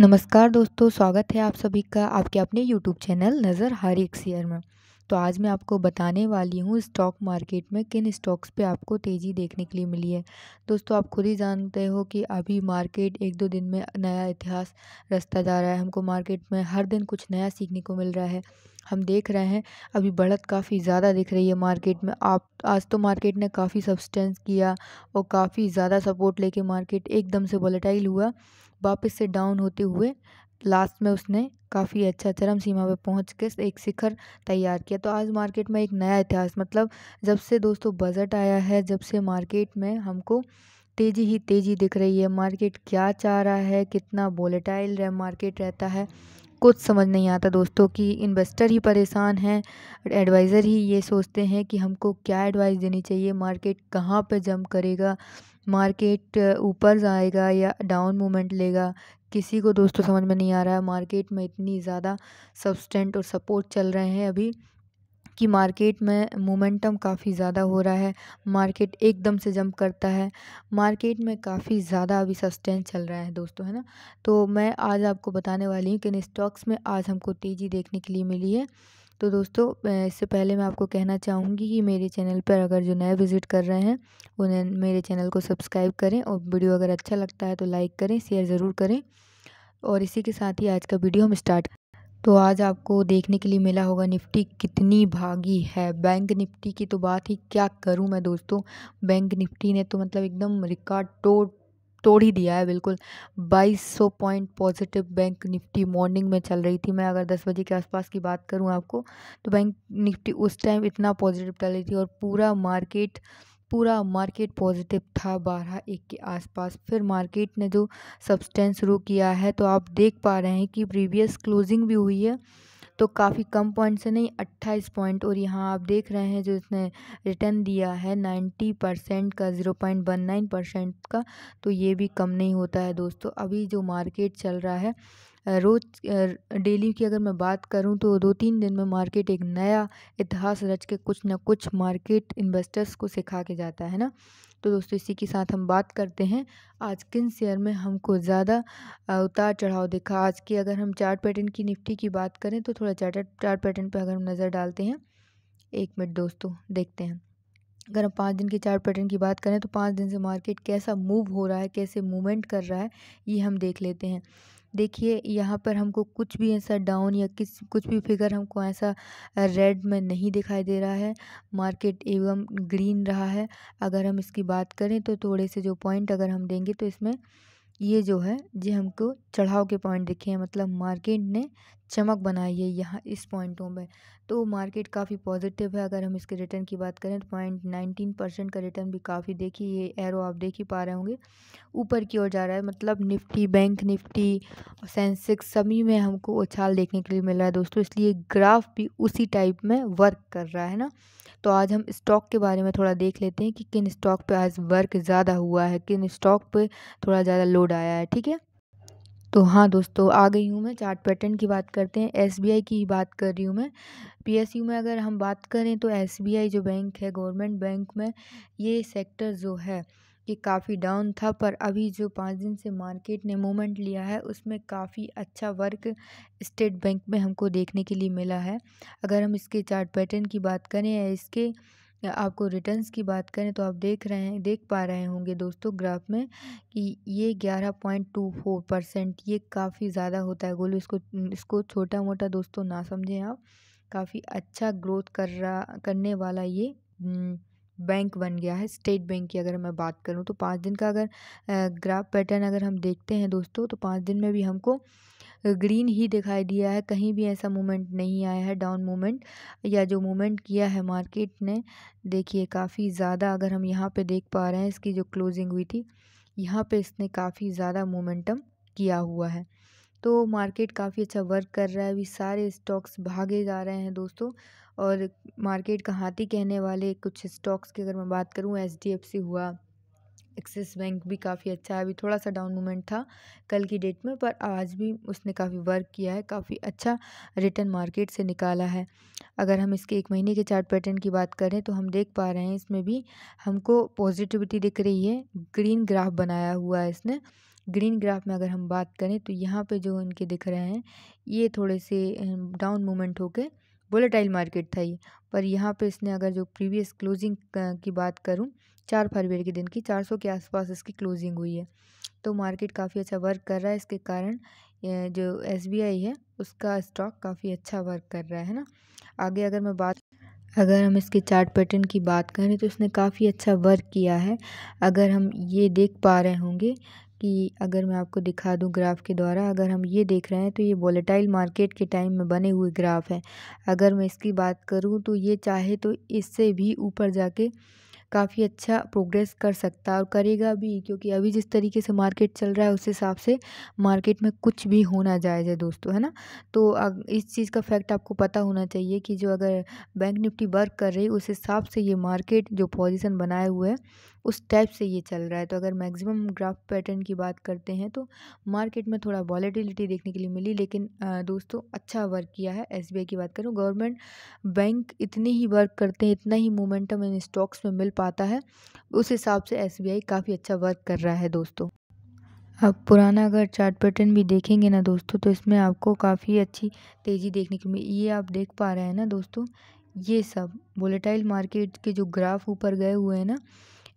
नमस्कार दोस्तों स्वागत है आप सभी का आपके अपने YouTube चैनल नज़र हर एक शेयर में तो आज मैं आपको बताने वाली हूँ स्टॉक मार्केट में किन स्टॉक्स पे आपको तेज़ी देखने के लिए मिली है दोस्तों आप खुद ही जानते हो कि अभी मार्केट एक दो दिन में नया इतिहास रचता जा रहा है हमको मार्केट में हर दिन कुछ नया सीखने को मिल रहा है हम देख रहे हैं अभी बढ़त काफ़ी ज़्यादा दिख रही है मार्केट में आप आज तो मार्केट ने काफ़ी सब्सटेंस किया और काफ़ी ज़्यादा सपोर्ट लेके मार्केट एकदम से वोलेटाइल हुआ वापस से डाउन होते हुए लास्ट में उसने काफ़ी अच्छा चरम सीमा पर पहुंच के एक शिखर तैयार किया तो आज मार्केट में एक नया इतिहास मतलब जब से दोस्तों बजट आया है जब से मार्केट में हमको तेज़ी ही तेज़ी दिख रही है मार्केट क्या चाह रहा है कितना वोलेटाइल रह मार्केट रहता है कुछ समझ नहीं आता दोस्तों कि इन्वेस्टर ही परेशान हैं एडवाइज़र ही ये सोचते हैं कि हमको क्या एडवाइस देनी चाहिए मार्केट कहाँ पे जम करेगा मार्केट ऊपर जाएगा या डाउन मूवमेंट लेगा किसी को दोस्तों समझ में नहीं आ रहा है मार्केट में इतनी ज़्यादा सबस्टेंट और सपोर्ट चल रहे हैं अभी कि मार्केट में मोमेंटम काफ़ी ज़्यादा हो रहा है मार्केट एकदम से जंप करता है मार्केट में काफ़ी ज़्यादा अभी सस्टेन चल रहा है दोस्तों है ना तो मैं आज आपको बताने वाली हूँ कि इन स्टॉक्स में आज हमको तेज़ी देखने के लिए मिली है तो दोस्तों इससे पहले मैं आपको कहना चाहूँगी कि मेरे चैनल पर अगर जो नए विज़िट कर रहे हैं उन्हें मेरे चैनल को सब्सक्राइब करें और वीडियो अगर अच्छा लगता है तो लाइक करें शेयर ज़रूर करें और इसी के साथ ही आज का वीडियो हम स्टार्ट तो आज आपको देखने के लिए मिला होगा निफ्टी कितनी भागी है बैंक निफ्टी की तो बात ही क्या करूं मैं दोस्तों बैंक निफ्टी ने तो मतलब एकदम रिकॉर्ड तोड़ तोड़ ही दिया है बिल्कुल 2200 point positive bank Nifty morning में चल रही थी मैं अगर 10 बजे के आसपास की बात करूं आपको तो बैंक निफ्टी उस टाइम इतना पॉजिटिव चल रही थी और पूरा मार्केट पूरा मार्केट पॉजिटिव था बारह एक के आसपास फिर मार्केट ने जो सब्सटेंस शुरू किया है तो आप देख पा रहे हैं कि प्रीवियस क्लोजिंग भी हुई है तो काफ़ी कम पॉइंट से नहीं अट्ठाईस पॉइंट और यहाँ आप देख रहे हैं जो इसने रिटर्न दिया है नाइन्टी परसेंट का zero point one nine percent का तो ये भी कम नहीं होता है दोस्तों अभी जो मार्केट चल रहा है रोज़ डेली की अगर मैं बात करूं तो दो तीन दिन में मार्केट एक नया इतिहास रच के कुछ ना कुछ मार्केट इन्वेस्टर्स को सिखा के जाता है ना तो दोस्तों इसी के साथ हम बात करते हैं आज किन शेयर में हमको ज़्यादा उतार चढ़ाव देखा आज की अगर हम चार्ट पैटर्न की निफ्टी की बात करें तो थोड़ा चार्ट चार्ट पैटर्न पर अगर हम नज़र डालते हैं एक मिनट दोस्तों देखते हैं अगर हम पाँच दिन के चार्ट पैटर्न की बात करें तो पाँच दिन से मार्केट कैसा मूव हो रहा है कैसे मूवमेंट कर रहा है ये हम देख लेते हैं देखिए यहाँ पर हमको कुछ भी ऐसा डाउन या किस कुछ भी फिगर हमको ऐसा रेड में नहीं दिखाई दे रहा है मार्केट एवं ग्रीन रहा है अगर हम इसकी बात करें तो थोड़े से जो पॉइंट अगर हम देंगे तो इसमें ये जो है ये हमको चढ़ाव के पॉइंट दिखे हैं मतलब मार्केट ने चमक बनाई है यहाँ इस पॉइंटों में तो मार्केट काफ़ी पॉजिटिव है अगर हम इसके रिटर्न की बात करें तो पॉइंट नाइनटीन परसेंट का रिटर्न भी काफ़ी देखिए ये एरो आप देख ही पा रहे होंगे ऊपर की ओर जा रहा है मतलब निफ्टी बैंक निफ्टी सेंसेक्स सभी में हमको उछाल देखने के लिए मिल रहा है दोस्तों इसलिए ग्राफ भी उसी टाइप में वर्क कर रहा है ना तो आज हम स्टॉक के बारे में थोड़ा देख लेते हैं कि किन स्टॉक पे आज वर्क ज़्यादा हुआ है किन स्टॉक पे थोड़ा ज़्यादा लोड आया है ठीक है तो हाँ दोस्तों आ गई हूँ मैं चार्ट पैटर्न की बात करते हैं एसबीआई की बात कर रही हूँ मैं पीएसयू में अगर हम बात करें तो एसबीआई जो बैंक है गवर्नमेंट बैंक में ये सेक्टर जो है कि काफ़ी डाउन था पर अभी जो पाँच दिन से मार्केट ने मूवमेंट लिया है उसमें काफ़ी अच्छा वर्क स्टेट बैंक में हमको देखने के लिए मिला है अगर हम इसके चार्ट पैटर्न की बात करें या इसके आपको रिटर्न्स की बात करें तो आप देख रहे हैं देख पा रहे होंगे दोस्तों ग्राफ में कि ये ग्यारह पॉइंट टू फोर परसेंट ये काफ़ी ज़्यादा होता है गोलू इसको इसको छोटा मोटा दोस्तों ना समझें आप काफ़ी अच्छा ग्रोथ कर रहा करने वाला ये हम्म, बैंक बन गया है स्टेट बैंक की अगर मैं बात करूँ तो पाँच दिन का अगर ग्राफ पैटर्न अगर हम देखते हैं दोस्तों तो पाँच दिन में भी हमको ग्रीन ही दिखाई दिया है कहीं भी ऐसा मूवमेंट नहीं आया है डाउन मूवमेंट या जो मूवमेंट किया है मार्केट ने देखिए काफ़ी ज़्यादा अगर हम यहाँ पे देख पा रहे हैं इसकी जो क्लोजिंग हुई थी यहाँ पे इसने काफ़ी ज़्यादा मोमेंटम किया हुआ है तो मार्केट काफ़ी अच्छा वर्क कर रहा है अभी सारे स्टॉक्स भागे जा रहे हैं दोस्तों और मार्केट का हाथी कहने वाले कुछ स्टॉक्स की अगर मैं बात करूँ एच डी एफ सी हुआ एक्सिस बैंक भी काफ़ी अच्छा है अभी थोड़ा सा डाउन मूवमेंट था कल की डेट में पर आज भी उसने काफ़ी वर्क किया है काफ़ी अच्छा रिटर्न मार्केट से निकाला है अगर हम इसके एक महीने के चार्ट पैटर्न की बात करें तो हम देख पा रहे हैं इसमें भी हमको पॉजिटिविटी दिख रही है ग्रीन ग्राफ बनाया हुआ है इसने ग्रीन ग्राफ में अगर हम बात करें तो यहाँ पर जो इनके दिख रहे हैं ये थोड़े से डाउन मूवमेंट होकर वोलेटाइल मार्केट था ये पर यहाँ पे इसने अगर जो प्रीवियस क्लोजिंग की बात करूँ चार फरवरी के दिन की चार सौ के आसपास इसकी क्लोजिंग हुई है तो मार्केट काफ़ी अच्छा वर्क कर रहा है इसके कारण जो एस है उसका स्टॉक काफ़ी अच्छा वर्क कर रहा है ना आगे अगर मैं बात अगर हम इसके चार्ट पैटर्न की बात करें तो इसने काफ़ी अच्छा वर्क किया है अगर हम ये देख पा रहे होंगे कि अगर मैं आपको दिखा दूं ग्राफ के द्वारा अगर हम ये देख रहे हैं तो ये वोलेटाइल मार्केट के टाइम में बने हुए ग्राफ हैं अगर मैं इसकी बात करूं तो ये चाहे तो इससे भी ऊपर जाके काफ़ी अच्छा प्रोग्रेस कर सकता है और करेगा भी क्योंकि अभी जिस तरीके से मार्केट चल रहा है उस हिसाब से मार्केट में कुछ भी होना जायज़ है दोस्तों है ना तो इस चीज़ का फैक्ट आपको पता होना चाहिए कि जो अगर बैंक निफ्टी वर्क कर रही उस हिसाब से ये मार्केट जो पोजीशन बनाए हुए है उस टाइप से ये चल रहा है तो अगर मैक्सिमम ग्राफ पैटर्न की बात करते हैं तो मार्केट में थोड़ा वॉलीटिलिटी देखने के लिए मिली लेकिन दोस्तों अच्छा वर्क किया है एस की बात करूँ गवर्नमेंट बैंक इतने ही वर्क करते हैं इतना ही मोमेंटम इन स्टॉक्स में मिल पाता है उस हिसाब से एस काफ़ी अच्छा वर्क कर रहा है दोस्तों अब पुराना अगर चार्ट पैटर्न भी देखेंगे ना दोस्तों तो इसमें आपको काफ़ी अच्छी तेज़ी देखने को मिली ये आप देख पा रहे हैं ना दोस्तों ये सब वोलेटाइल मार्केट के जो ग्राफ ऊपर गए हुए हैं ना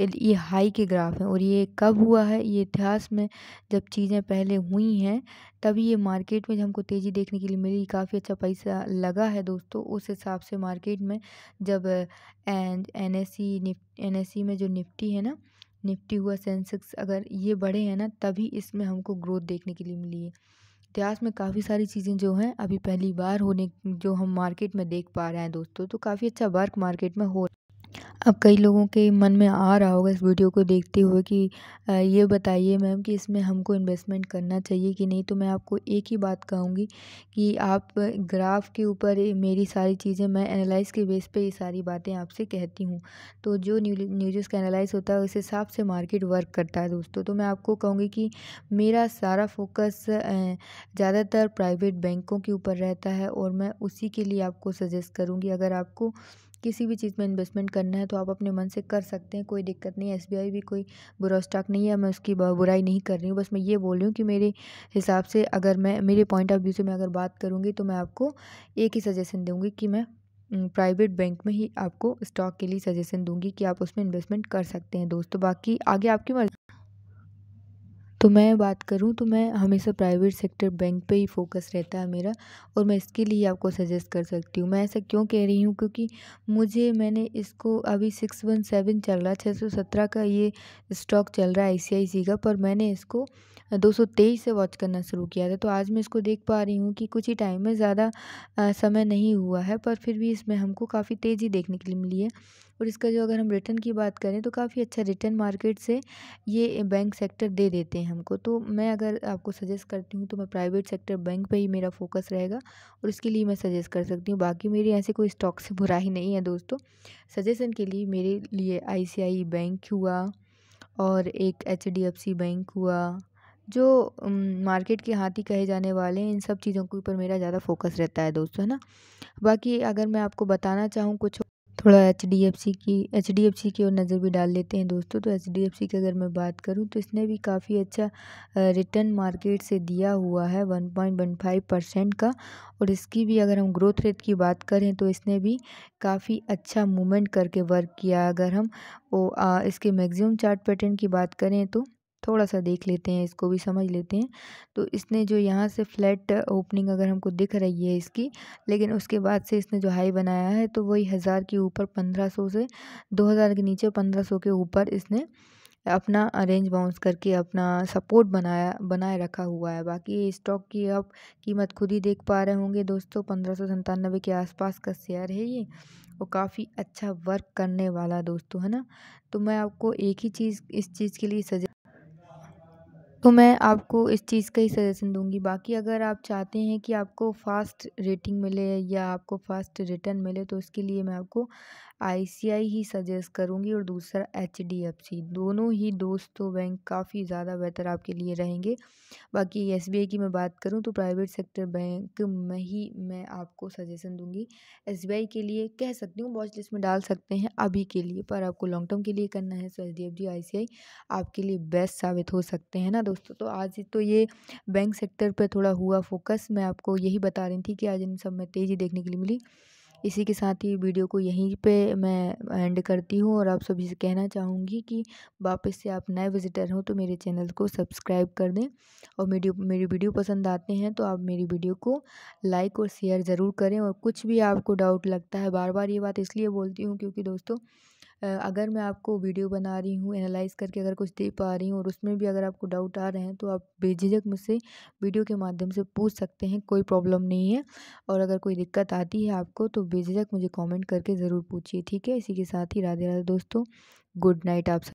ये हाई के ग्राफ हैं और ये कब हुआ है ये इतिहास में जब चीज़ें पहले हुई हैं तभी ये मार्केट में हमको तेज़ी देखने के लिए मिली काफ़ी अच्छा पैसा लगा है दोस्तों उस हिसाब से मार्केट में जब एन एस सी निफ एन एस सी में जो निफ्टी है ना निफ्टी हुआ सेंसेक्स अगर ये बढ़े हैं ना तभी इसमें हमको ग्रोथ देखने के लिए मिली है इतिहास में काफ़ी सारी चीज़ें जो हैं अभी पहली बार होने जो हम मार्केट में देख पा रहे हैं दोस्तों तो काफ़ी अच्छा वर्क मार्केट में हो अब कई लोगों के मन में आ रहा होगा इस वीडियो को देखते हुए कि ये बताइए मैम कि इसमें हमको इन्वेस्टमेंट करना चाहिए कि नहीं तो मैं आपको एक ही बात कहूँगी कि आप ग्राफ के ऊपर मेरी सारी चीज़ें मैं एनालाइज के बेस पे ये सारी बातें आपसे कहती हूँ तो जो न्यूज़ का एनालाइज होता है उस हिसाब से मार्केट वर्क करता है दोस्तों तो मैं आपको कहूँगी कि मेरा सारा फोकस ज़्यादातर प्राइवेट बैंकों के ऊपर रहता है और मैं उसी के लिए आपको सजेस्ट करूँगी अगर आपको किसी भी चीज़ में इन्वेस्टमेंट करना है तो आप अपने मन से कर सकते हैं कोई दिक्कत नहीं है एस भी कोई बुरा स्टॉक नहीं है मैं उसकी बुराई नहीं कर रही हूँ बस मैं ये बोल रही हूँ कि मेरे हिसाब से अगर मैं मेरे पॉइंट ऑफ व्यू से मैं अगर बात करूँगी तो मैं आपको एक ही सजेशन दूँगी कि मैं प्राइवेट बैंक में ही आपको स्टॉक के लिए सजेशन दूंगी कि आप उसमें इन्वेस्टमेंट कर सकते हैं दोस्तों बाकी आगे आपकी मर्ज़ी तो मैं बात करूँ तो मैं हमेशा प्राइवेट सेक्टर बैंक पे ही फ़ोकस रहता है मेरा और मैं इसके लिए आपको सजेस्ट कर सकती हूँ मैं ऐसा क्यों कह रही हूँ क्योंकि मुझे मैंने इसको अभी सिक्स वन सेवन चल रहा छः सौ सत्रह का ये स्टॉक चल रहा है आई सी आई सी का पर मैंने इसको दो सौ तेईस से वॉच करना शुरू किया था तो आज मैं इसको देख पा रही हूँ कि कुछ ही टाइम में ज़्यादा समय नहीं हुआ है पर फिर भी इसमें हमको काफ़ी तेज़ी देखने के लिए मिली है और इसका जो अगर हम रिटर्न की बात करें तो काफ़ी अच्छा रिटर्न मार्केट से ये बैंक सेक्टर दे देते हैं हमको तो मैं अगर आपको सजेस्ट करती हूँ तो मैं प्राइवेट सेक्टर बैंक पर ही मेरा फोकस रहेगा और इसके लिए मैं सजेस्ट कर सकती हूँ बाकी मेरी ऐसे कोई स्टॉक से बुरा ही नहीं है दोस्तों सजेशन के लिए मेरे लिए आई बैंक हुआ और एक एच बैंक हुआ जो मार्केट के हाथी कहे जाने वाले हैं इन सब चीज़ों के ऊपर मेरा ज़्यादा फोकस रहता है दोस्तों है ना बाकी अगर मैं आपको बताना चाहूँ कुछ थोड़ा एच डी एफ सी की एच डी एफ सी की ओर नज़र भी डाल लेते हैं दोस्तों तो एच डी एफ सी की अगर मैं बात करूँ तो इसने भी काफ़ी अच्छा रिटर्न मार्केट से दिया हुआ है one point one five percent का और इसकी भी अगर हम ग्रोथ रेट की बात करें तो इसने भी काफ़ी अच्छा मूवमेंट करके वर्क किया अगर हम वो इसके मैक्सिमम चार्ट पैटर्न की बात करें तो थोड़ा सा देख लेते हैं इसको भी समझ लेते हैं तो इसने जो यहाँ से फ्लैट ओपनिंग अगर हमको दिख रही है इसकी लेकिन उसके बाद से इसने जो हाई बनाया है तो वही हज़ार के ऊपर पंद्रह सौ से दो हज़ार के नीचे पंद्रह सौ के ऊपर इसने अपना अरेंज बाउंस करके अपना सपोर्ट बनाया बनाए रखा हुआ है बाकी स्टॉक की आप कीमत खुद ही देख पा रहे होंगे दोस्तों पंद्रह सौ संतानवे के आसपास का शेयर है ये वो काफ़ी अच्छा वर्क करने वाला दोस्तों है ना तो मैं आपको एक ही चीज़ इस चीज़ के लिए सजेस्ट तो मैं आपको इस चीज़ का ही सजेशन दूँगी बाकी अगर आप चाहते हैं कि आपको फ़ास्ट रेटिंग मिले या आपको फ़ास्ट रिटर्न मिले तो उसके लिए मैं आपको आई सी आई ही सजेस्ट करूँगी और दूसरा एच डी एफ सी दोनों ही दोस्तों तो बैंक काफ़ी ज़्यादा बेहतर आपके लिए रहेंगे बाकी एस बी आई की मैं बात करूँ तो प्राइवेट सेक्टर बैंक में ही मैं आपको सजेशन दूँगी एस बी आई के लिए कह सकती हूँ वॉच लिस्ट में डाल सकते हैं अभी के लिए पर आपको लॉन्ग टर्म के लिए करना है सो तो H D F C I C आपके लिए बेस्ट साबित हो सकते हैं ना दोस्तों तो आज तो ये बैंक सेक्टर पर थोड़ा हुआ फोकस मैं आपको यही बता रही थी कि आज इन सब में तेज़ी देखने के लिए मिली इसी के साथ ही वीडियो को यहीं पे मैं एंड करती हूँ और आप सभी से कहना चाहूँगी कि वापस से आप नए विजिटर हो तो मेरे चैनल को सब्सक्राइब कर दें और मेरी मेरी वीडियो पसंद आते हैं तो आप मेरी वीडियो को लाइक और शेयर ज़रूर करें और कुछ भी आपको डाउट लगता है बार बार ये बात इसलिए बोलती हूँ क्योंकि दोस्तों अगर मैं आपको वीडियो बना रही हूँ एनालाइज करके अगर कुछ दे पा रही हूँ और उसमें भी अगर आपको डाउट आ रहे हैं तो आप बेझिझक मुझसे वीडियो के माध्यम से पूछ सकते हैं कोई प्रॉब्लम नहीं है और अगर कोई दिक्कत आती है आपको तो बेझिझक मुझे कॉमेंट करके ज़रूर पूछिए ठीक है इसी के साथ ही राधे राधे दोस्तों गुड नाइट आप